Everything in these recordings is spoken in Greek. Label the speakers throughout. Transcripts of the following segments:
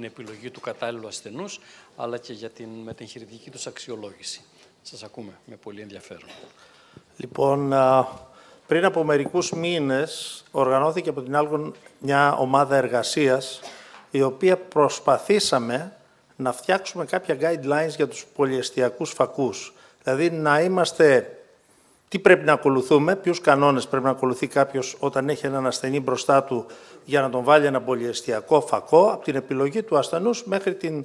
Speaker 1: την επιλογή του κατάλληλου ασθενούς, αλλά και για την μετεγχειρητική τους αξιολόγηση. Σας ακούμε με πολύ ενδιαφέρον. Λοιπόν, πριν από μερικούς μήνες οργανώθηκε από την άλλη μια ομάδα εργασίας, η οποία προσπαθήσαμε να φτιάξουμε κάποια guidelines για τους πολυεστιακούς φακούς. Δηλαδή να είμαστε τι πρέπει να ακολουθούμε, ποιους κανόνες πρέπει να ακολουθεί κάποιος όταν έχει έναν ασθενή μπροστά του για να τον βάλει ένα πολυεστιακό φακό, από την επιλογή του ασθενούς μέχρι την,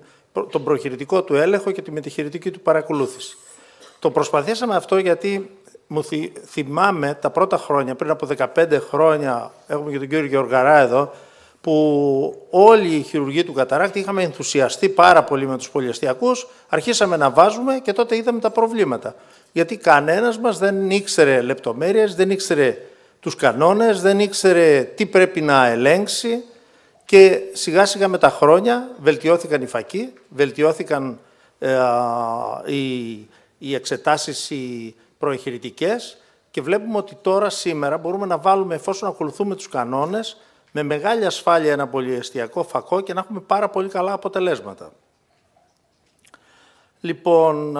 Speaker 1: τον προχειρητικό του έλεγχο και τη μετεχειρητική του παρακολούθηση. Το προσπαθήσαμε αυτό γιατί μου θυμάμαι τα πρώτα χρόνια, πριν από 15 χρόνια, έχουμε και τον κύριο Γεωργαρά εδώ, που όλοι οι χειρουργοί του καταράκτη είχαμε ενθουσιαστεί πάρα πολύ με τους πολυαστιακούς, αρχίσαμε να βάζουμε και τότε είδαμε τα προβλήματα. Γιατί κανένας μας δεν ήξερε λεπτομέρειες, δεν ήξερε τους κανόνες, δεν ήξερε τι πρέπει να ελέγξει και σιγά σιγά με τα χρόνια βελτιώθηκαν οι φακοί, βελτιώθηκαν ε, οι, οι εξετάσεις οι προεχειρητικές και βλέπουμε ότι τώρα σήμερα μπορούμε να βάλουμε, εφόσον ακολουθούμε τους κανόνες, με μεγάλη ασφάλεια ένα πολυεστιακό φακό και να έχουμε πάρα πολύ καλά αποτελέσματα. Λοιπόν,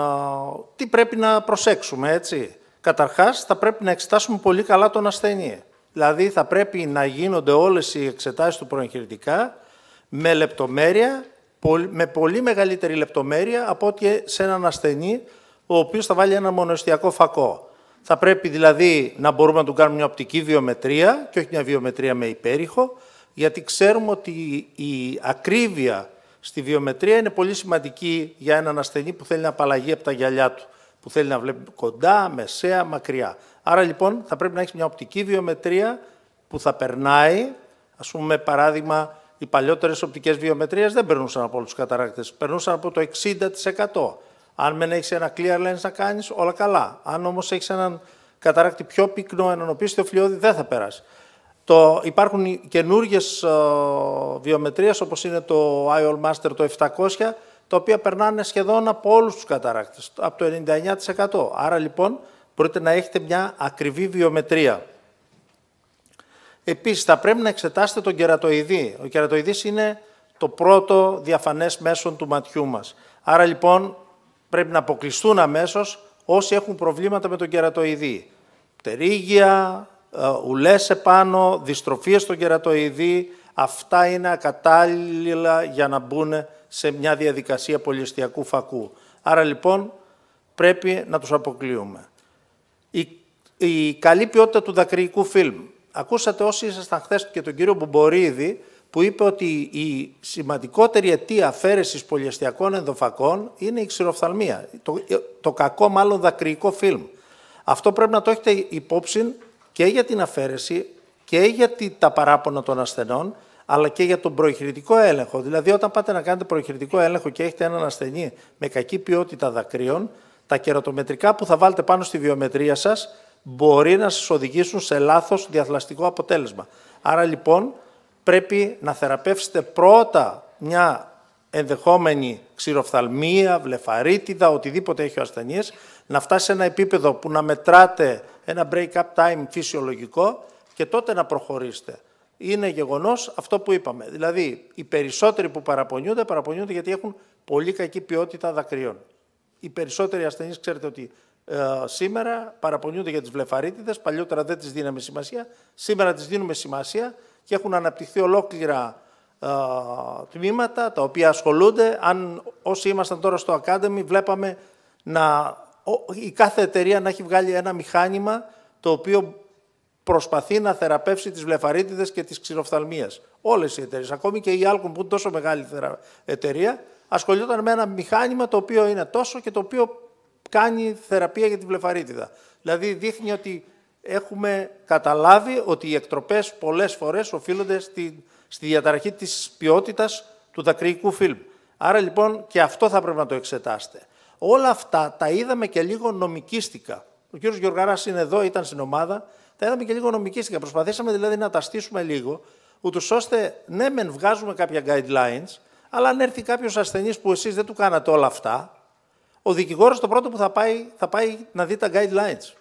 Speaker 1: τι πρέπει να προσέξουμε, έτσι. Καταρχάς, θα πρέπει να εξετάσουμε πολύ καλά τον ασθενή. Δηλαδή, θα πρέπει να γίνονται όλες οι εξετάσεις του προεγχειρητικά με λεπτομέρεια, με πολύ μεγαλύτερη λεπτομέρεια από ότι σε έναν ασθενή ο οποίος θα βάλει ένα μονοεστιακό φακό. Θα πρέπει δηλαδή να μπορούμε να του κάνουμε μια οπτική βιομετρία και όχι μια βιομετρία με υπέρηχο, γιατί ξέρουμε ότι η ακρίβεια στη βιομετρία είναι πολύ σημαντική για έναν ασθενή που θέλει να απαλλαγεί από τα γυαλιά του, που θέλει να βλέπει κοντά, μεσαία, μακριά. Άρα λοιπόν θα πρέπει να έχεις μια οπτική βιομετρία που θα περνάει, ας πούμε παράδειγμα οι παλιότερες οπτικές βιομετρίες δεν περνούσαν από όλους τους καταράκτες, περνούσαν από το 60%. Αν δεν έχεις ένα clear lens να κάνεις, όλα καλά. Αν όμως έχεις έναν καταράκτη πιο πυκνό, έναν οποίο στο δεν θα περάσει. Το, υπάρχουν καινούργιε βιομετρίες όπως είναι το IOL Master το 700, τα οποία περνάνε σχεδόν από όλους τους καταράκτε, από το 99%. Άρα λοιπόν μπορείτε να έχετε μια ακριβή βιομετρία. Επίσης, θα πρέπει να εξετάσετε τον κερατοειδή. Ο κερατοειδής είναι το πρώτο διαφανές μέσο του ματιού μας. Άρα λοιπόν πρέπει να αποκλειστούν αμέσως όσοι έχουν προβλήματα με τον κερατοειδή. Πτερίγια, ε, ουλές επάνω, δυστροφίες στον κερατοειδή, αυτά είναι ακατάλληλα για να μπουν σε μια διαδικασία πολυστιακού φακού. Άρα λοιπόν πρέπει να τους αποκλείουμε. Η, καλή ποιότητα του δακρυϊκού φιλμ. Ακούσατε όσοι ήσασταν χθες και τον κύριο Μπομπορίδη, που είπε ότι η σημαντικότερη αιτία αφαίρεσης πολυεστιακών ενδοφακών είναι η ξηροφθαλμία, το, το κακό μάλλον δακρυϊκό φιλμ. Αυτό πρέπει να το έχετε υπόψη και για την αφαίρεση και για τα παράπονα των ασθενών, αλλά και για τον προχειρητικό έλεγχο. Δηλαδή, όταν πάτε να κάνετε προχειρητικό έλεγχο και έχετε έναν ασθενή με κακή ποιότητα δακρύων, τα κερατομετρικά που θα βάλετε πάνω στη βιομετρία σας μπορεί να σας οδηγήσουν σε λάθος διαθλαστικό αποτέλεσμα. Άρα λοιπόν πρέπει να θεραπεύσετε πρώτα μια ενδεχόμενη ξηροφθαλμία, βλεφαρίτιδα, οτιδήποτε έχει ο ασθενής, να φτάσει σε ένα επίπεδο που να μετράτε ένα break-up time φυσιολογικό και τότε να προχωρήσετε. Είναι γεγονός αυτό που είπαμε. Δηλαδή, οι περισσότεροι που παραπονιούνται, παραπονιούνται γιατί έχουν πολύ κακή ποιότητα δακρυών. Οι περισσότεροι ασθενείς, ξέρετε ότι ε, σήμερα παραπονιούνται για τις βλεφαρίτιδες, παλιότερα δεν τις δίναμε σημασία, σήμερα τις δίνουμε σημασία και έχουν αναπτυχθεί ολόκληρα τμήματα τα οποία ασχολούνται. Αν όσοι ήμασταν τώρα στο Academy βλέπαμε να, η κάθε εταιρεία να έχει βγάλει ένα μηχάνημα το οποίο προσπαθεί να θεραπεύσει τις βλεφαρίτιδες και τις ξηροφθαλμίες. Όλες οι εταιρείες, ακόμη και η Alcon που είναι τόσο μεγάλη εταιρεία, ασχολιόταν με ένα μηχάνημα το οποίο είναι τόσο και το οποίο κάνει θεραπεία για τη βλεφαρίτιδα. Δηλαδή δείχνει ότι έχουμε καταλάβει ότι οι εκτροπές πολλές φορές οφείλονται στη, στη διαταραχή της ποιότητας του δακρυϊκού φιλμ. Άρα λοιπόν και αυτό θα πρέπει να το εξετάσετε. Όλα αυτά τα είδαμε και λίγο νομικίστικα. Ο κύριος Γεωργαράς είναι εδώ, ήταν στην ομάδα, τα είδαμε και λίγο νομικίστικα. Προσπαθήσαμε δηλαδή να τα στήσουμε λίγο, ούτως ώστε ναι μεν βγάζουμε κάποια guidelines, αλλά αν έρθει κάποιος ασθενής που εσείς δεν του κάνατε όλα αυτά, ο δικηγόρος το πρώτο που θα πάει, θα πάει να δει τα guidelines.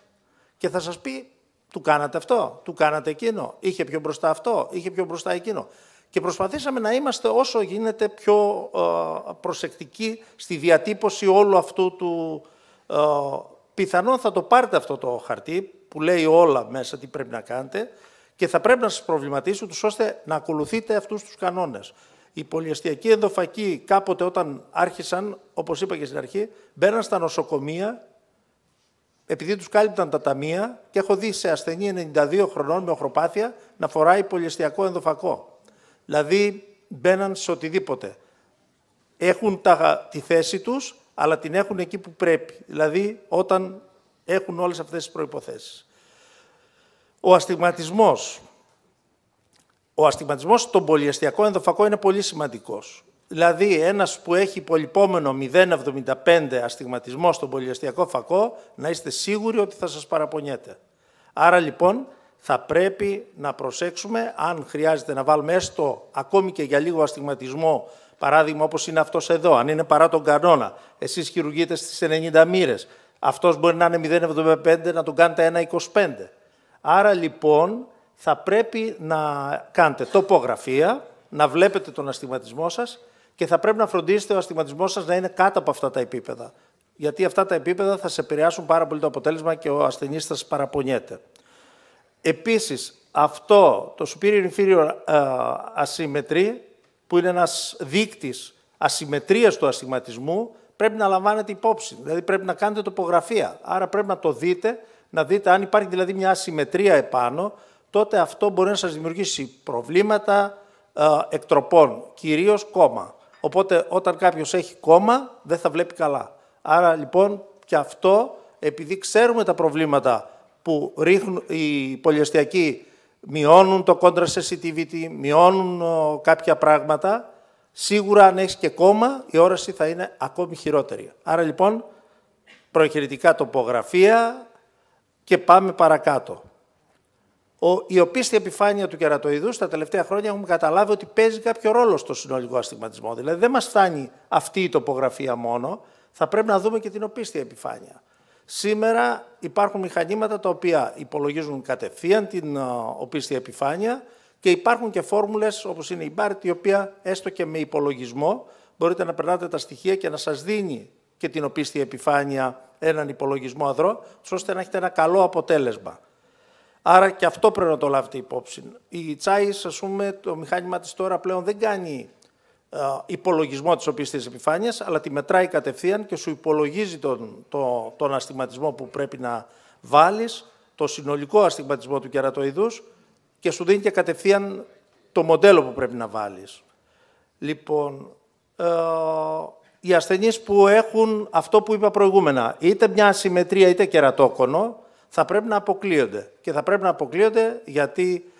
Speaker 1: Και θα σας πει του κάνατε αυτό, του κάνατε εκείνο, είχε πιο μπροστά αυτό, είχε πιο μπροστά εκείνο. Και προσπαθήσαμε να είμαστε όσο γίνεται πιο ε, προσεκτικοί στη διατύπωση όλου αυτού του... Ε, πιθανόν θα το πάρετε αυτό το χαρτί που λέει όλα μέσα τι πρέπει να κάνετε και θα πρέπει να σας προβληματίσω τους ώστε να ακολουθείτε αυτούς τους κανόνες. Οι πολυεστιακοί ενδοφακοί κάποτε όταν άρχισαν, όπως είπα και στην αρχή, μπαίναν στα νοσοκομεία επειδή τους κάλυπταν τα ταμεία και έχω δει σε ασθενή 92 χρονών με οχροπάθεια να φοράει πολυεστιακό ενδοφακό. Δηλαδή μπαίναν σε οτιδήποτε. Έχουν τα, τη θέση τους, αλλά την έχουν εκεί που πρέπει. Δηλαδή όταν έχουν όλες αυτές τις προποθέσει. Ο αστιγματισμός. Ο αστιγματισμός στον πολυεστιακό ενδοφακό είναι πολύ σημαντικός. Δηλαδή, ένας που έχει υπολοιπόμενο 0,75 αστιγματισμό στον πολυαστιακό φακό, να είστε σίγουροι ότι θα σας παραπονιέται. Άρα λοιπόν, θα πρέπει να προσέξουμε, αν χρειάζεται να βάλουμε έστω ακόμη και για λίγο αστιγματισμό, παράδειγμα όπως είναι αυτός εδώ, αν είναι παρά τον κανόνα, Εσείς χειρουργείτε στις 90 μοίρες. Αυτός μπορεί να είναι 0,75, να τον κάνετε 1,25. Άρα λοιπόν, θα πρέπει να κάνετε τοπογραφία, να βλέπετε τον αστιγματισμό σας και θα πρέπει να φροντίσετε ο αστιγματισμό σας να είναι κάτω από αυτά τα επίπεδα. Γιατί αυτά τα επίπεδα θα σε επηρεάσουν πάρα πολύ το αποτέλεσμα και ο ασθενής θα σα παραπονιέται. Επίσης, αυτό το superior inferior asymmetry, που είναι ένας δείκτης ασυμμετρίας του αστιγματισμού, πρέπει να λαμβάνετε υπόψη. Δηλαδή πρέπει να κάνετε τοπογραφία. Άρα πρέπει να το δείτε, να δείτε αν υπάρχει δηλαδή μια ασυμμετρία επάνω, τότε αυτό μπορεί να σας δημιουργήσει προβλήματα εκτροπών, Κυρίως κόμμα. Οπότε όταν κάποιος έχει κόμμα δεν θα βλέπει καλά. Άρα λοιπόν και αυτό επειδή ξέρουμε τα προβλήματα που ρίχνουν, οι πολυεστιακοί, μειώνουν το κόντρα sensitivity, μειώνουν κάποια πράγματα, σίγουρα αν έχεις και κόμμα η όραση θα είναι ακόμη χειρότερη. Άρα λοιπόν προχειρητικά τοπογραφία και πάμε παρακάτω η οπίστη επιφάνεια του κερατοειδούς στα τελευταία χρόνια έχουμε καταλάβει ότι παίζει κάποιο ρόλο στο συνολικό αστιγματισμό. Δηλαδή δεν μας φτάνει αυτή η τοπογραφία μόνο, θα πρέπει να δούμε και την οπίστη επιφάνεια. Σήμερα υπάρχουν μηχανήματα τα οποία υπολογίζουν κατευθείαν την οπίστη επιφάνεια και υπάρχουν και φόρμουλες, όπως είναι η BART, η οποία έστω και με υπολογισμό μπορείτε να περνάτε τα στοιχεία και να σας δίνει και την οπίστη επιφάνεια έναν υπολογισμό αδρό, ώστε να έχετε ένα καλό αποτέλεσμα. Άρα και αυτό πρέπει να το λάβετε υπόψη. Η Τσάις, ας πούμε, το μηχάνημα της τώρα πλέον δεν κάνει ε, υπολογισμό της οπιστή επιφάνεια, αλλά τη μετράει κατευθείαν και σου υπολογίζει τον, το, τον αστιγματισμό που πρέπει να βάλεις, το συνολικό αστιγματισμό του κερατοειδούς και σου δίνει και κατευθείαν το μοντέλο που πρέπει να βάλεις. Λοιπόν, ε, οι ασθενείς που έχουν αυτό που είπα προηγούμενα, είτε μια ασυμμετρία είτε κερατόκονο, θα πρέπει να αποκλείονται. Και θα πρέπει να αποκλείονται γιατί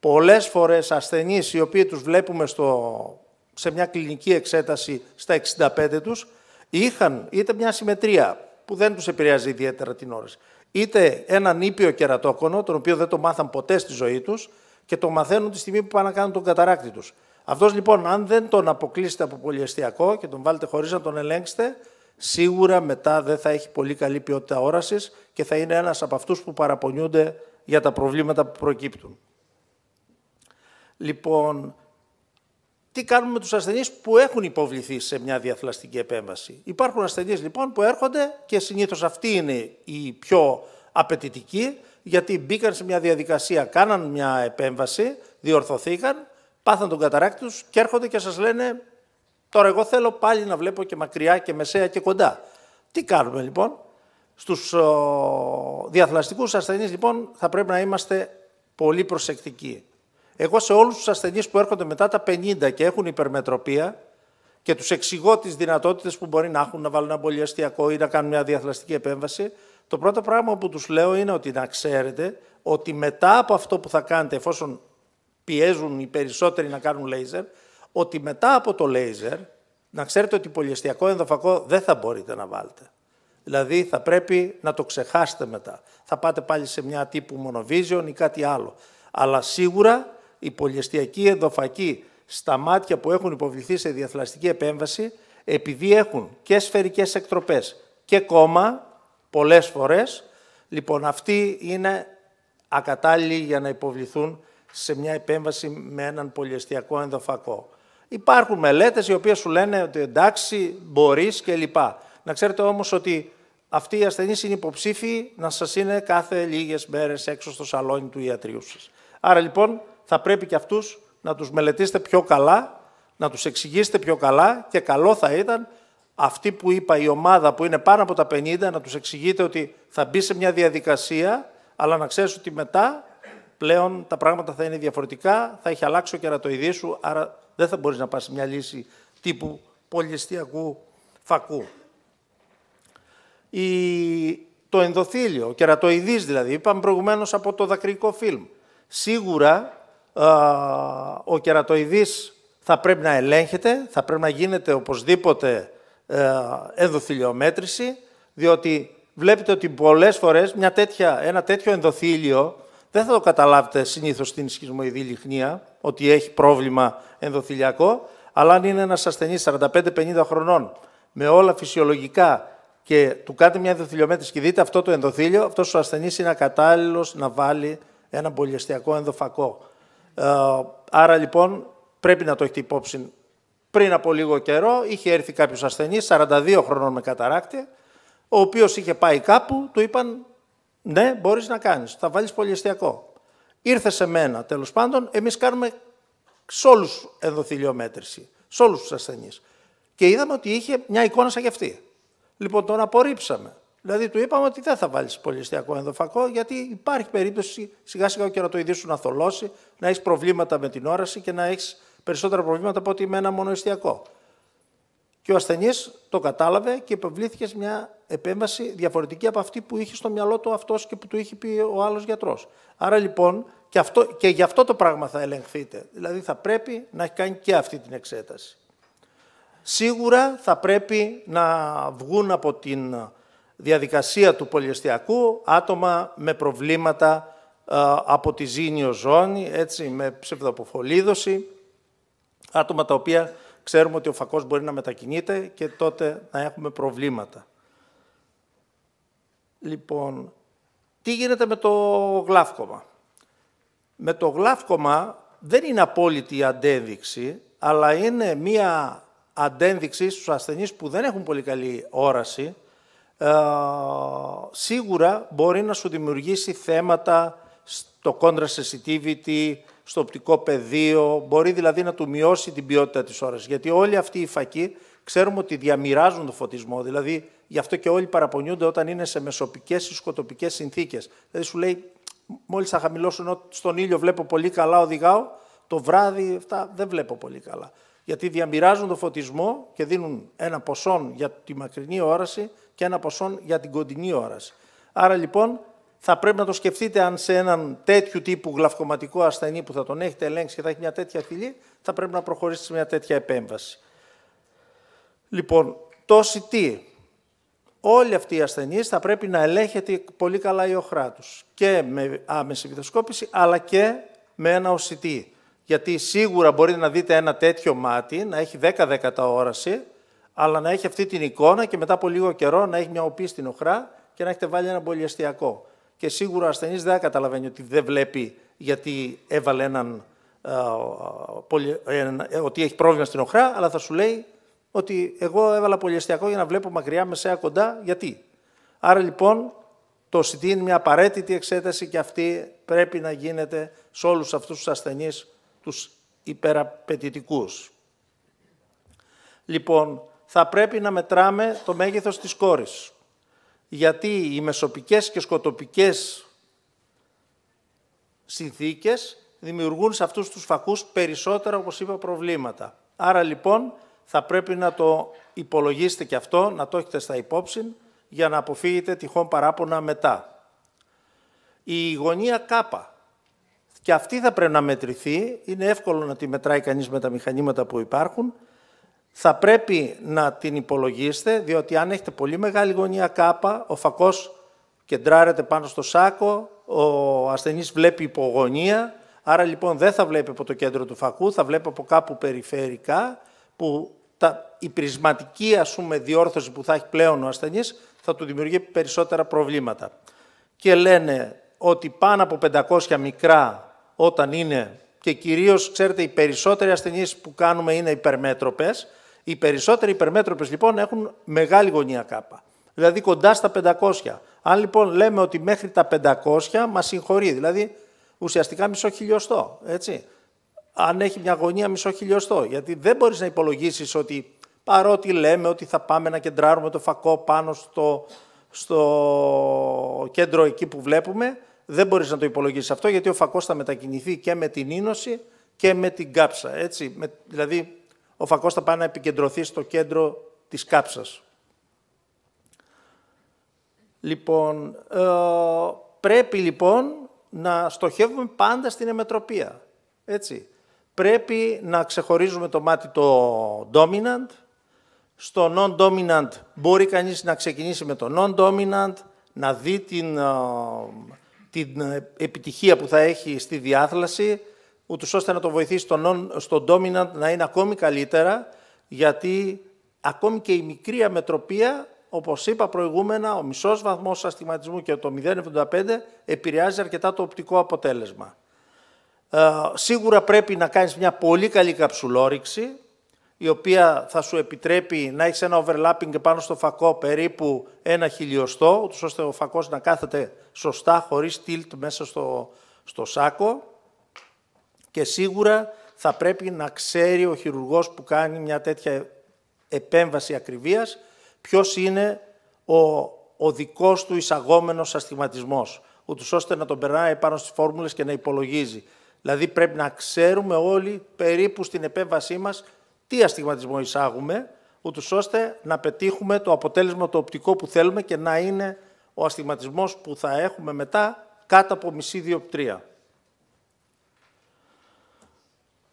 Speaker 1: πολλές φορές ασθενείς οι οποίοι τους βλέπουμε στο, σε μια κλινική εξέταση στα 65 τους είχαν είτε μια συμμετρία που δεν τους επηρεάζει ιδιαίτερα την όρεση, είτε έναν ήπιο κερατόκονο, τον οποίο δεν το μάθαν ποτέ στη ζωή τους και το μαθαίνουν τη στιγμή που πάνε να κάνουν τον καταράκτη τους. Αυτός λοιπόν, αν δεν τον αποκλείσετε από πολυεστιακό και τον βάλετε χωρίς να τον ελέγξετε, σίγουρα μετά δεν θα έχει πολύ καλή ποιότητα όρασης και θα είναι ένας από αυτούς που παραπονιούνται για τα προβλήματα που προκύπτουν. Λοιπόν, τι κάνουμε με τους ασθενείς που έχουν υποβληθεί σε μια διαθλαστική επέμβαση. Υπάρχουν ασθενείς λοιπόν που έρχονται και συνήθως αυτοί είναι οι πιο απαιτητικοί γιατί μπήκαν σε μια διαδικασία, κάναν μια επέμβαση, διορθωθήκαν, πάθαν τον καταράκτη τους και έρχονται και σας λένε Τώρα εγώ θέλω πάλι να βλέπω και μακριά και μεσαία και κοντά. Τι κάνουμε λοιπόν. Στους ο, διαθλαστικούς ασθενείς λοιπόν θα πρέπει να είμαστε πολύ προσεκτικοί. Εγώ σε όλους τους ασθενείς που έρχονται μετά τα 50 και έχουν υπερμετροπία και τους εξηγώ τις δυνατότητες που μπορεί να έχουν να βάλουν ένα πολυαστιακό ή να κάνουν μια διαθλαστική επέμβαση, το πρώτο πράγμα που τους λέω είναι ότι να ξέρετε ότι μετά από αυτό που θα κάνετε εφόσον πιέζουν οι περισσότεροι να κάνουν λέιζερ, ότι μετά από το λέιζερ, να ξέρετε ότι πολυεστιακό ενδοφακό δεν θα μπορείτε να βάλετε. Δηλαδή θα πρέπει να το ξεχάσετε μετά. Θα πάτε πάλι σε μια τύπου monovision ή κάτι άλλο. Αλλά σίγουρα η πολυεστιακή ενδοφακή στα μάτια που έχουν υποβληθεί σε διαθλαστική επέμβαση, επειδή έχουν και σφαιρικές εκτροπές και κόμμα, πολλές φορές, λοιπόν αυτοί είναι ακατάλληλοι για να υποβληθούν σε μια επέμβαση με έναν πολυεστιακό ενδοφακό. Υπάρχουν μελέτες οι οποίες σου λένε ότι εντάξει, μπορείς κλπ. Να ξέρετε όμως ότι αυτοί οι ασθενείς είναι υποψήφοι να σας είναι κάθε λίγες μέρες έξω στο σαλόνι του ιατρίου σας. Άρα λοιπόν θα πρέπει και αυτούς να τους μελετήσετε πιο καλά, να τους εξηγήσετε πιο καλά και καλό θα ήταν αυτή που είπα η ομάδα που είναι πάνω από τα 50 να τους εξηγείτε ότι θα μπει σε μια διαδικασία αλλά να ξέρεις ότι μετά πλέον τα πράγματα θα είναι διαφορετικά, θα έχει αλλάξει ο κερατοειδής σου, άρα δεν θα μπορείς να πας σε μια λύση τύπου πολυεστιακού φακού. Η... Το ενδοθήλιο, ο κερατοειδής δηλαδή, είπαμε προηγουμένως από το δακρυκό φιλμ. Σίγουρα α, ο κερατοειδής θα πρέπει να ελέγχεται, θα πρέπει να γίνεται οπωσδήποτε ε, ενδοθυλιομέτρηση, διότι βλέπετε ότι πολλές φορές μια ένα τέτοιο ενδοθήλιο δεν θα το καταλάβετε συνήθως στην σχισμοειδή λιχνία ότι έχει πρόβλημα ενδοθυλιακό, αλλά αν είναι ένας ασθενής 45-50 χρονών με όλα φυσιολογικά και του κάνετε μια ενδοθυλιομέτρηση και δείτε αυτό το ενδοθύλιο, αυτός ο ασθενής είναι ακατάλληλος να βάλει ένα πολυεστιακό ενδοφακό. Ε, άρα λοιπόν πρέπει να το έχετε υπόψη. Πριν από λίγο καιρό είχε έρθει κάποιος ασθενής, 42 χρονών με καταράκτη, ο οποίος είχε πάει κάπου, του είπαν ναι, μπορείς να κάνεις. Θα βάλεις πολυεστιακό. Ήρθες σε μένα, τέλος πάντων, εμείς κάνουμε σε όλου ενδοθυλιομέτρηση, σε όλους τους ασθενείς. Και είδαμε ότι είχε μια εικόνα σαν κι αυτή. Λοιπόν, τον απορρίψαμε. Δηλαδή, του είπαμε ότι δεν θα βάλεις πολυεστιακό ενδοφακό, γιατί υπάρχει περίπτωση σιγά-σιγά ο κερατοειδής σου να θολώσει, να έχεις προβλήματα με την όραση και να έχεις περισσότερα προβλήματα από ότι με ένα μονοεστιακό. Και ο ασθενής το κατάλαβε και σε μια επέμβαση διαφορετική από αυτή που είχε στο μυαλό του αυτός και που του είχε πει ο άλλος γιατρός. Άρα λοιπόν και, αυτό, γι' αυτό το πράγμα θα ελεγχθείτε. Δηλαδή θα πρέπει να έχει κάνει και αυτή την εξέταση. Σίγουρα θα πρέπει να βγουν από την διαδικασία του πολυεστιακού άτομα με προβλήματα ε, από τη ζήνιο ζώνη, έτσι, με ψευδοποφολίδωση, άτομα τα οποία ξέρουμε ότι ο φακός μπορεί να μετακινείται και τότε να έχουμε προβλήματα. Λοιπόν, τι γίνεται με το γλάφκομα. Με το γλάφκομα δεν είναι απόλυτη η αντένδειξη, αλλά είναι μία αντένδειξη στους ασθενείς που δεν έχουν πολύ καλή όραση, ε, σίγουρα μπορεί να σου δημιουργήσει θέματα στο κόντρα sensitivity, στο οπτικό πεδίο, μπορεί δηλαδή να του μειώσει την ποιότητα της όρασης, Γιατί όλοι αυτοί οι φακοί ξέρουμε ότι διαμοιράζουν το φωτισμό, δηλαδή Γι' αυτό και όλοι παραπονιούνται όταν είναι σε μεσοπικές ή σκοτοπικές συνθήκες. Δηλαδή σου λέει, μόλις θα ενώ στον ήλιο, βλέπω πολύ καλά, οδηγάω. Το βράδυ αυτά δεν βλέπω πολύ καλά. Γιατί διαμοιράζουν το φωτισμό και δίνουν ένα ποσό για τη μακρινή όραση και ένα ποσό για την κοντινή όραση. Άρα λοιπόν θα πρέπει να το σκεφτείτε αν σε έναν τέτοιο τύπου γλαυκοματικό ασθενή που θα τον έχετε ελέγξει και θα έχει μια τέτοια θηλή, θα πρέπει να προχωρήσει σε μια τέτοια επέμβαση. Λοιπόν, τόση τι, όλοι αυτοί οι ασθενείς θα πρέπει να ελέγχεται πολύ καλά η οχρά τους. Και με άμεση βιδοσκόπηση, αλλά και με ένα οσιτή. Γιατί σίγουρα μπορείτε να δείτε ένα τέτοιο μάτι, να έχει 10-10 όραση, αλλά να έχει αυτή την εικόνα και μετά από λίγο καιρό να έχει μια οπή στην οχρά και να έχετε βάλει ένα πολυεστιακό. Και σίγουρα ο ασθενής δεν καταλαβαίνει ότι δεν βλέπει γιατί έβαλε έναν, ε, ότι έχει πρόβλημα στην οχρά, αλλά θα σου λέει ότι εγώ έβαλα πολυεστιακό για να βλέπω μακριά, μεσαία, κοντά. Γιατί. Άρα λοιπόν το CT είναι μια απαραίτητη εξέταση και αυτή πρέπει να γίνεται σε όλους αυτούς τους ασθενείς, τους υπεραπαιτητικούς. Λοιπόν, θα πρέπει να μετράμε το μέγεθος της κόρης. Γιατί οι μεσοπικές και σκοτοπικές συνθήκες δημιουργούν σε αυτούς τους φακούς περισσότερα, όπως είπα, προβλήματα. Άρα λοιπόν θα πρέπει να το υπολογίσετε και αυτό, να το έχετε στα υπόψη, για να αποφύγετε τυχόν παράπονα μετά. Η γωνία κάπα. Και αυτή θα πρέπει να μετρηθεί. Είναι εύκολο να τη μετράει κανείς με τα μηχανήματα που υπάρχουν. Θα πρέπει να την υπολογίσετε, διότι αν έχετε πολύ μεγάλη γωνία κάπα, ο φακός κεντράρεται πάνω στο σάκο, ο ασθενής βλέπει υπογωνία, άρα λοιπόν δεν θα βλέπει από το κέντρο του φακού, θα βλέπει από κάπου περιφερικά, που τα, η πρισματική ας πούμε, διόρθωση που θα έχει πλέον ο ασθενής θα του δημιουργεί περισσότερα προβλήματα. Και λένε ότι πάνω από 500 μικρά όταν είναι και κυρίως, ξέρετε, οι περισσότεροι ασθενείς που κάνουμε είναι υπερμέτροπες. Οι περισσότεροι υπερμέτροπες λοιπόν έχουν μεγάλη γωνία κάπα. Δηλαδή κοντά στα 500. Αν λοιπόν λέμε ότι μέχρι τα 500 μας συγχωρεί, δηλαδή ουσιαστικά μισό χιλιοστό, έτσι αν έχει μια γωνία μισό χιλιοστό. Γιατί δεν μπορείς να υπολογίσεις ότι παρότι λέμε ότι θα πάμε να κεντράρουμε το φακό πάνω στο, στο κέντρο εκεί που βλέπουμε, δεν μπορείς να το υπολογίσεις αυτό, γιατί ο φακός θα μετακινηθεί και με την ίνωση και με την κάψα. Έτσι. Με, δηλαδή, ο φακός θα πάει να επικεντρωθεί στο κέντρο της κάψας. Λοιπόν, ε, πρέπει λοιπόν να στοχεύουμε πάντα στην εμετροπία. Έτσι πρέπει να ξεχωρίζουμε το μάτι το dominant. Στο non-dominant μπορεί κανείς να ξεκινήσει με το non-dominant, να δει την, ε, την επιτυχία που θα έχει στη διάθλαση, ούτως ώστε να το βοηθήσει στο, dominant να είναι ακόμη καλύτερα, γιατί ακόμη και η μικρή αμετροπία, όπως είπα προηγούμενα, ο μισός βαθμός αστιγματισμού και το 0,75 επηρεάζει αρκετά το οπτικό αποτέλεσμα. Ε, σίγουρα πρέπει να κάνεις μια πολύ καλή καψουλόριξη, η οποία θα σου επιτρέπει να έχεις ένα overlapping πάνω στο φακό περίπου ένα χιλιοστό, ούτως ώστε ο φακός να κάθεται σωστά, χωρίς tilt μέσα στο, στο σάκο. Και σίγουρα θα πρέπει να ξέρει ο χειρουργός που κάνει μια τέτοια επέμβαση ακριβίας ποιος είναι ο, ο δικός του εισαγόμενος αστιγματισμός, ούτως ώστε να τον περνάει πάνω στις φόρμουλες και να υπολογίζει. Δηλαδή πρέπει να ξέρουμε όλοι περίπου στην επέμβασή μας τι αστιγματισμό εισάγουμε, ούτως ώστε να πετύχουμε το αποτέλεσμα το οπτικό που θέλουμε και να είναι ο αστιγματισμός που θα έχουμε μετά κάτω από μισή διοπτρία.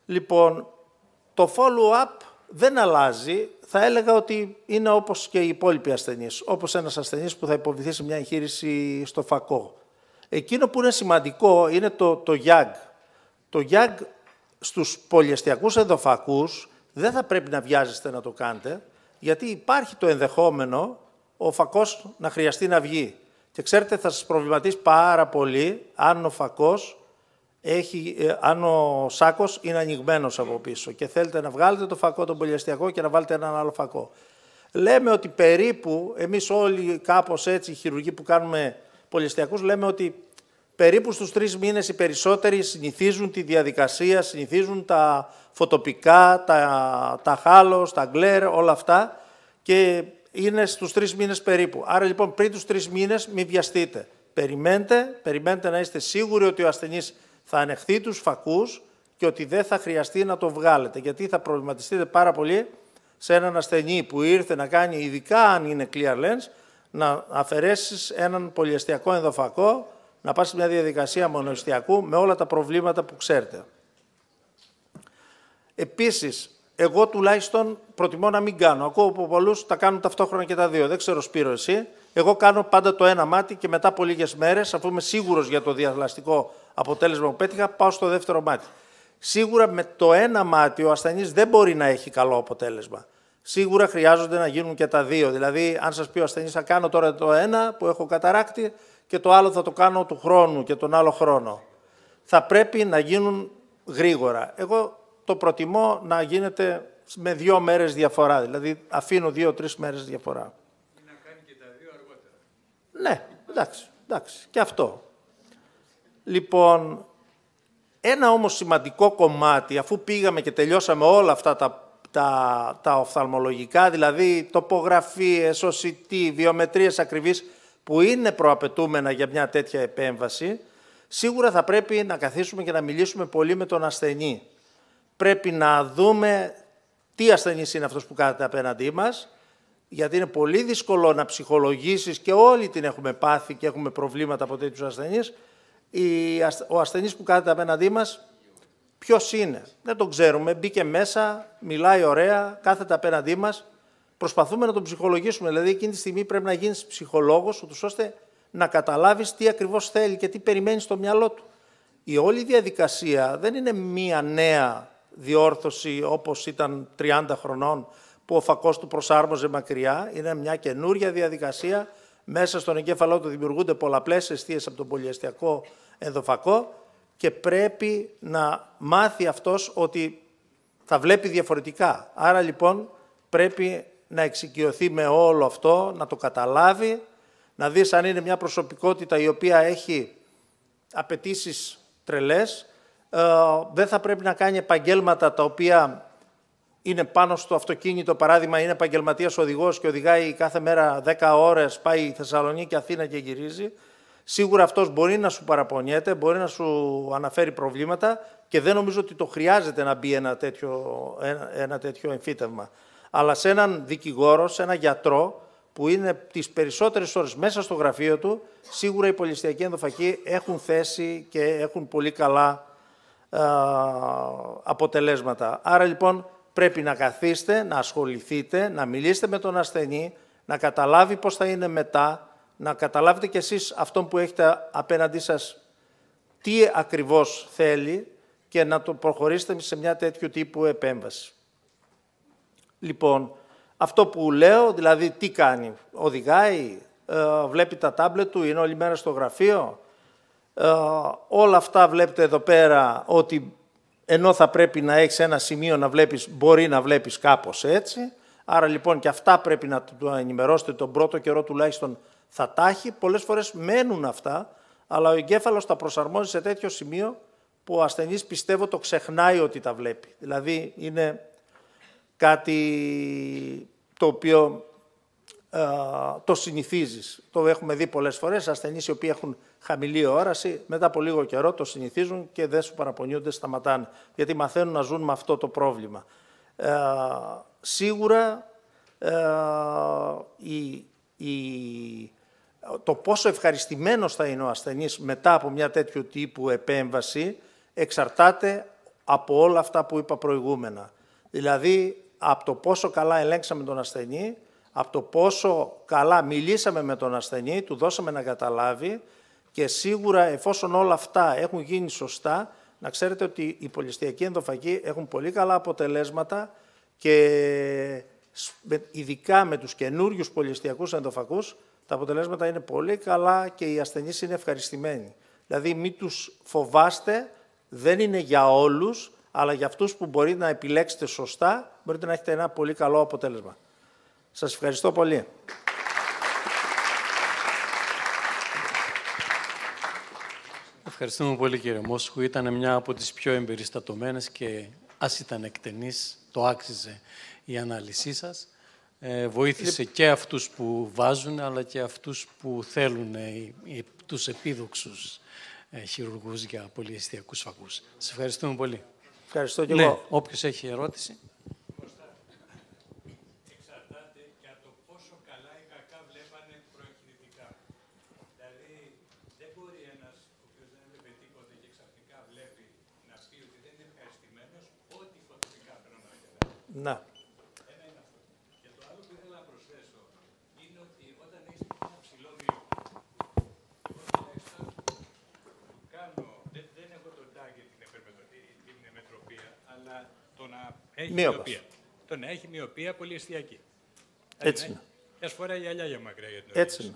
Speaker 1: Λοιπόν, το follow-up δεν αλλάζει. Θα έλεγα ότι είναι όπως και οι υπόλοιποι ασθενείς, όπως ένας ασθενής που θα υποβληθεί σε μια εγχείρηση στο φακό. Εκείνο που είναι σημαντικό είναι το, το το γιάγκ στους πολυεστιακούς ενδοφακούς δεν θα πρέπει να βιάζεστε να το κάνετε, γιατί υπάρχει το ενδεχόμενο ο φακός να χρειαστεί να βγει. Και ξέρετε, θα σας προβληματίσει πάρα πολύ αν ο φακός έχει, ε, αν ο σάκος είναι ανοιγμένος από πίσω και θέλετε να βγάλετε το φακό τον πολυεστιακό και να βάλετε έναν άλλο φακό. Λέμε ότι περίπου, εμείς όλοι κάπως έτσι οι χειρουργοί που κάνουμε πολυεστιακούς, λέμε ότι περίπου στους τρεις μήνες οι περισσότεροι συνηθίζουν τη διαδικασία, συνηθίζουν τα φωτοπικά, τα, τα χάλος, τα γκλέρ, όλα αυτά και είναι στους τρεις μήνες περίπου. Άρα λοιπόν πριν τους τρεις μήνες μην βιαστείτε. Περιμένετε, περιμένετε να είστε σίγουροι ότι ο ασθενής θα ανεχθεί τους φακούς και ότι δεν θα χρειαστεί να το βγάλετε, γιατί θα προβληματιστείτε πάρα πολύ σε έναν ασθενή που ήρθε να κάνει, ειδικά αν είναι clear lens, να αφαιρέσεις έναν πολυεστιακό ενδοφακό να πας σε μια διαδικασία μονοστιακού με όλα τα προβλήματα που ξέρετε. Επίσης, εγώ τουλάχιστον προτιμώ να μην κάνω. Ακούω από πολλούς τα κάνουν ταυτόχρονα και τα δύο. Δεν ξέρω Σπύρο εσύ. Εγώ κάνω πάντα το ένα μάτι και μετά από λίγες μέρες, αφού είμαι σίγουρος για το διαδραστικό αποτέλεσμα που πέτυχα, πάω στο δεύτερο μάτι. Σίγουρα με το ένα μάτι ο ασθενής δεν μπορεί να έχει καλό αποτέλεσμα. Σίγουρα χρειάζονται να γίνουν και τα δύο. Δηλαδή, αν σας πει ο ασθενής, θα κάνω τώρα το ένα που έχω καταράκτη, και το άλλο θα το κάνω του χρόνου και τον άλλο χρόνο. Θα πρέπει να γίνουν γρήγορα. Εγώ το προτιμώ να γίνεται με δύο μέρες διαφορά, δηλαδή αφήνω δύο-τρεις μέρες διαφορά. Να κάνει και τα δύο αργότερα. Ναι, εντάξει, εντάξει, και αυτό. Λοιπόν, ένα όμως σημαντικό κομμάτι, αφού πήγαμε και τελειώσαμε όλα αυτά τα τα, τα οφθαλμολογικά, δηλαδή τοπογραφίες, οσιτή, βιομετρίες ακριβής, που είναι προαπαιτούμενα για μια τέτοια επέμβαση, σίγουρα θα πρέπει να καθίσουμε και να μιλήσουμε πολύ με τον ασθενή. Πρέπει να δούμε τι ασθενής είναι αυτός που κάθεται απέναντί μας, γιατί είναι πολύ δύσκολο να ψυχολογήσεις και όλοι την έχουμε πάθει και έχουμε προβλήματα από τέτοιους ασθενείς. Ο ασθενής που κάθεται απέναντί μας, ποιος είναι. Δεν τον ξέρουμε, μπήκε μέσα, μιλάει ωραία, κάθεται απέναντί μας προσπαθούμε να τον ψυχολογήσουμε. Δηλαδή, εκείνη τη στιγμή πρέπει να γίνεις ψυχολόγος, ώστε να καταλάβεις τι ακριβώς θέλει και τι περιμένεις στο μυαλό του. Η όλη διαδικασία δεν είναι μία νέα διόρθωση όπως ήταν 30 χρονών που ο φακός του προσάρμοζε μακριά. Είναι μια καινούρια διαδικασία. Μέσα στον εγκέφαλό του δημιουργούνται πολλαπλές αιστείε από τον πολυαισθιακό ενδοφακό και πρέπει να μάθει αυτός ότι θα βλέπει διαφορετικά. Άρα λοιπόν πρέπει να εξοικειωθεί με όλο αυτό, να το καταλάβει, να δεις αν είναι μια προσωπικότητα η οποία έχει απαιτήσεις τρελές, ε, δεν θα πρέπει να κάνει επαγγέλματα τα οποία είναι πάνω στο αυτοκίνητο, παράδειγμα είναι επαγγελματίας οδηγός και οδηγάει κάθε μέρα 10 ώρες, πάει η Θεσσαλονίκη, Αθήνα και γυρίζει. Σίγουρα αυτός μπορεί να σου παραπονιέται, μπορεί να σου αναφέρει προβλήματα και δεν νομίζω ότι το χρειάζεται να μπει ένα τέτοιο, ένα, ένα τέτοιο εμφύτευμα αλλά σε έναν δικηγόρο, σε έναν γιατρό, που είναι τις περισσότερες ώρες μέσα στο γραφείο του, σίγουρα οι πολιστιακοί ενδοφακοί έχουν θέση και έχουν πολύ καλά αποτελέσματα. Άρα λοιπόν πρέπει να καθίστε, να ασχοληθείτε, να μιλήσετε με τον ασθενή, να καταλάβει πώς θα είναι μετά, να καταλάβετε κι εσείς αυτόν που έχετε απέναντί σας τι ακριβώς θέλει και να το προχωρήσετε σε μια τέτοιου τύπου επέμβαση. Λοιπόν, αυτό που λέω, δηλαδή τι κάνει, οδηγάει, ε, βλέπει τα τάμπλετ του, είναι όλη μέρα στο γραφείο. Ε, όλα αυτά βλέπετε εδώ πέρα ότι ενώ θα πρέπει να έχεις ένα σημείο να βλέπεις, μπορεί να βλέπεις κάπως έτσι. Άρα λοιπόν και αυτά πρέπει να το ενημερώσετε τον πρώτο καιρό τουλάχιστον θα τα έχει. Πολλές φορές μένουν αυτά, αλλά ο εγκέφαλος τα προσαρμόζει σε τέτοιο σημείο που ο ασθενής πιστεύω το ξεχνάει ότι τα βλέπει. Δηλαδή είναι κάτι το οποίο το συνηθίζεις. Το έχουμε δει πολλές φορές, ασθενείς οι οποίοι έχουν χαμηλή όραση, μετά από λίγο καιρό το συνηθίζουν και δεν σου παραπονιούνται, σταματάνε, γιατί μαθαίνουν να ζουν με αυτό το πρόβλημα. Ε, σίγουρα ε, το πόσο ευχαριστημένος θα είναι ο ασθενής μετά από μια τέτοιου τύπου επέμβαση εξαρτάται από όλα αυτά που είπα προηγούμενα. Δηλαδή, από το πόσο καλά ελέγξαμε τον ασθενή, από το πόσο καλά μιλήσαμε με τον ασθενή, του δώσαμε να καταλάβει και σίγουρα εφόσον όλα αυτά έχουν γίνει σωστά, να ξέρετε ότι οι πολυστιακοί ενδοφαγοί έχουν πολύ καλά αποτελέσματα και ειδικά με τους καινούριους πολυστιακούς ενδοφακούς τα αποτελέσματα είναι πολύ καλά και οι ασθενείς είναι ευχαριστημένοι. Δηλαδή μην τους φοβάστε, δεν είναι για όλους, αλλά για αυτούς που μπορείτε να επιλέξετε σωστά, μπορείτε να έχετε ένα πολύ καλό αποτέλεσμα. Σας ευχαριστώ πολύ. Ευχαριστούμε πολύ κύριε Μόσχου. Ήταν μια από τις πιο εμπεριστατωμένες και ας ήταν εκτενής, το άξιζε η ανάλυση σας. Ε, βοήθησε ε, και αυτούς που βάζουν, αλλά και αυτούς που θέλουν ε, ε, τους επίδοξους ε, χειρουργούς για πολυαισθητικούς φαγούς. Σας ευχαριστούμε πολύ. Ευχαριστώ και ναι. εγώ. όποιος έχει ερώτηση. Εξαρτάται για το πόσο καλά ή κακά βλέπανε προεκκλητικά. Δηλαδή, δεν μπορεί ένας ο οποίος δεν έβλεπε τίποτα και ξαφνικά βλέπει να πει ότι δεν είναι ευχαριστημένος, ό,τι φωτογραφικά πρέπει να το να έχει μοιοπία. Το να έχει μοιοπία πολύ Έτσι είναι. φορά η αλλιά για μακριά για την Έτσι είναι.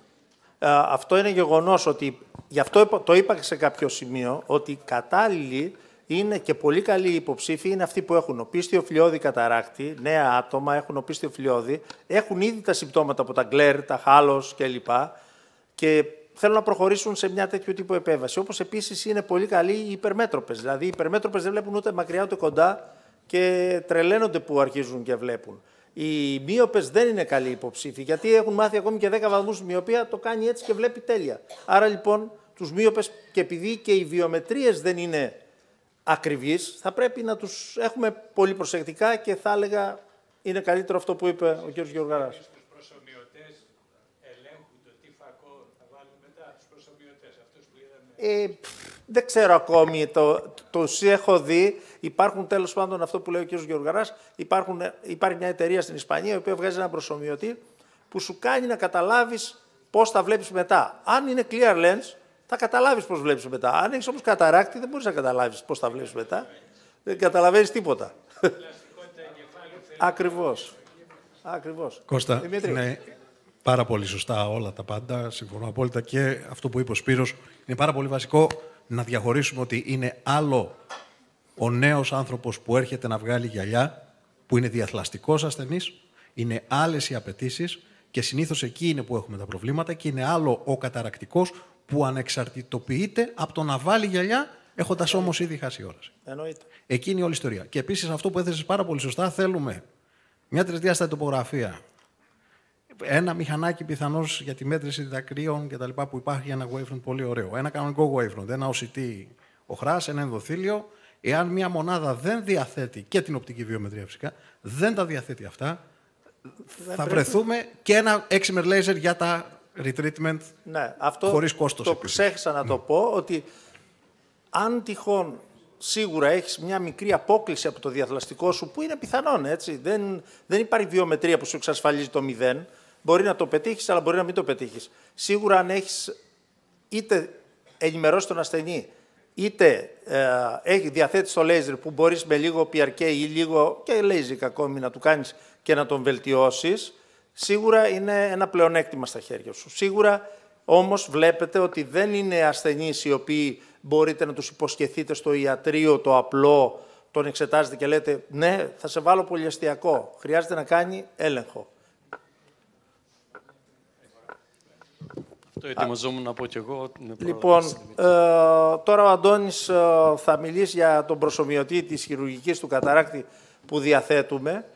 Speaker 1: αυτό είναι γεγονός ότι, γι' αυτό το είπα σε κάποιο σημείο, ότι κατάλληλοι είναι και πολύ καλοί υποψήφοι είναι αυτοί που έχουν οπίστιο φλοιώδη καταράκτη, νέα άτομα έχουν οπίστιο φλοιώδη, έχουν ήδη τα συμπτώματα από τα γκλέρ, τα χάλος κλπ. Και θέλουν να προχωρήσουν σε μια τέτοιο τύπο επέμβαση. Όπως επίσης είναι πολύ καλοί οι υπερμέτροπες. Δηλαδή, οι υπερμέτροπες δεν βλέπουν ούτε μακριά ούτε κοντά και τρελαίνονται που αρχίζουν και βλέπουν. Οι μύοπες δεν είναι καλοί υποψήφοι, γιατί έχουν μάθει ακόμη και 10 βαθμού μοιοπία, το κάνει έτσι και βλέπει τέλεια. Άρα λοιπόν τους μείωπε, και επειδή και οι βιομετρίες δεν είναι ακριβείς, θα πρέπει να τους έχουμε πολύ προσεκτικά και θα έλεγα είναι καλύτερο αυτό που είπε ο κ. Γεωργαράς. Ε, δεν ξέρω ακόμη, το, το έχω δει. Υπάρχουν τέλος πάντων αυτό που λέει ο κ. Γεωργαρά, υπάρχει μια εταιρεία στην Ισπανία η οποία βγάζει ένα προσωμιωτή που σου κάνει να καταλάβεις πώς θα βλέπεις μετά. Αν είναι clear lens, θα καταλάβεις πώς βλέπεις μετά. Αν έχεις όμως καταράκτη, δεν μπορείς να καταλάβεις πώς θα βλέπεις μετά. Δεν καταλαβαίνεις τίποτα. Ακριβώς. Ακριβώς. Κώστα, Δημήτρη. Ναι πάρα πολύ σωστά όλα τα πάντα. Συμφωνώ απόλυτα και αυτό που είπε ο Σπύρος είναι πάρα πολύ βασικό να διαχωρίσουμε ότι είναι άλλο ο νέος άνθρωπος που έρχεται να βγάλει γυαλιά, που είναι διαθλαστικός ασθενής, είναι άλλες οι απαιτήσεις και συνήθως εκεί είναι που έχουμε τα προβλήματα και είναι άλλο ο καταρακτικός που ανεξαρτητοποιείται από το να βάλει γυαλιά έχοντας όμως ήδη χάσει η όραση. Εννοείται. Εκείνη η όλη ιστορία. Και επίσης αυτό που έθεσε πάρα πολύ σωστά, θέλουμε μια τρισδιάστατη τοπογραφία, ένα μηχανάκι πιθανώς για τη μέτρηση δακρύων και τα λοιπά που υπάρχει ένα wavefront πολύ ωραίο. Ένα κανονικό wavefront, ένα OCT οχρά, ένα ενδοθήλιο. Εάν μια μονάδα δεν διαθέτει και την οπτική βιομετρία φυσικά, δεν τα διαθέτει αυτά, θα πρέπει. βρεθούμε και ένα έξιμερ λέιζερ για τα retreatment ναι, αυτό χωρίς κόστος. Το επίσης. ξέχασα να το ναι. πω ότι αν τυχόν σίγουρα έχεις μια μικρή απόκληση από το διαθλαστικό σου που είναι πιθανόν, έτσι. Δεν, δεν υπάρχει βιομετρία που σου εξασφαλίζει το μηδέν. Μπορεί να το πετύχεις, αλλά μπορεί να μην το πετύχεις. Σίγουρα, αν έχεις είτε ενημερώσει τον ασθενή, είτε ε, έχει διαθέτεις το λέιζερ που μπορείς με λίγο PRK ή λίγο και λέιζικ ακόμη να του κάνεις και να τον βελτιώσεις, σίγουρα είναι ένα πλεονέκτημα στα χέρια σου. Σίγουρα Όμως βλέπετε ότι δεν είναι ασθενείς οι οποίοι μπορείτε να τους υποσχεθείτε στο ιατρείο το απλό, τον εξετάζετε και λέτε Ναι, θα σε βάλω πολυαστιακό. Χρειάζεται να κάνει έλεγχο. Το ετοιμαζόμουν να πω κι εγώ. Λοιπόν, ε, τώρα ο Αντώνης ε, θα μιλήσει για τον προσωμιωτή της χειρουργικής του καταράκτη που διαθέτουμε.